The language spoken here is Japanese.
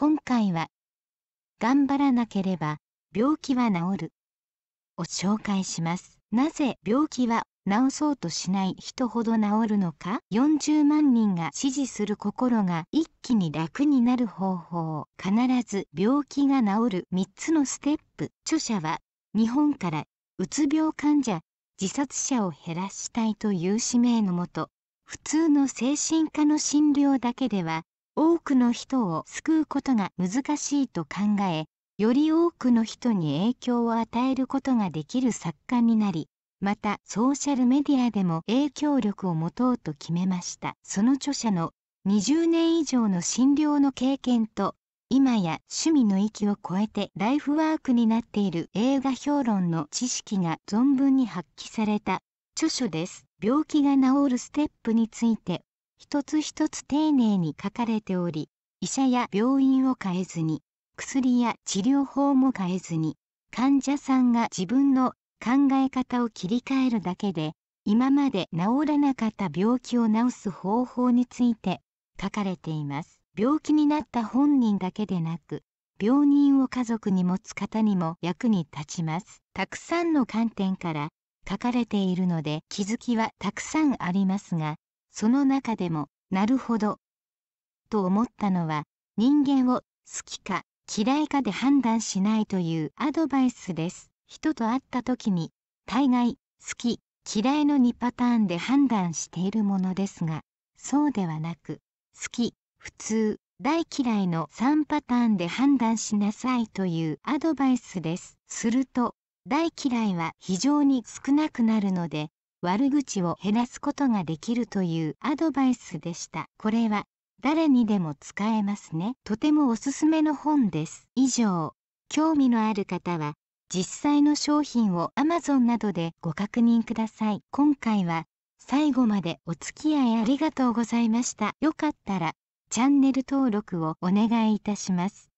今回は、頑張らなければ病気は治るを紹介します。なぜ病気は治そうとしない人ほど治るのか40万人が支持する心が一気に楽になる方法必ず病気が治る3つのステップ著者は日本からうつ病患者自殺者を減らしたいという使命のもと普通の精神科の診療だけでは多くの人を救うことが難しいと考えより多くの人に影響を与えることができる作家になりまたソーシャルメディアでも影響力を持とうと決めましたその著者の20年以上の診療の経験と今や趣味の域を超えてライフワークになっている映画評論の知識が存分に発揮された著書です病気が治るステップについて一つ一つ丁寧に書かれており医者や病院を変えずに薬や治療法も変えずに患者さんが自分の考え方を切り替えるだけで今まで治らなかった病気を治す方法について書かれています病気になった本人だけでなく病人を家族に持つ方にも役に立ちますたくさんの観点から書かれているので気づきはたくさんありますがその中でもなるほどと思ったのは人間を好きか嫌いかで判断しないというアドバイスです人と会った時に大概好き嫌いの2パターンで判断しているものですがそうではなく好き普通大嫌いの3パターンで判断しなさいというアドバイスですすると大嫌いは非常に少なくなるので悪口を減らすことができるというアドバイスでした。これは誰にでも使えますね。とてもおすすめの本です。以上、興味のある方は実際の商品を Amazon などでご確認ください。今回は最後までお付き合いありがとうございました。よかったらチャンネル登録をお願いいたします。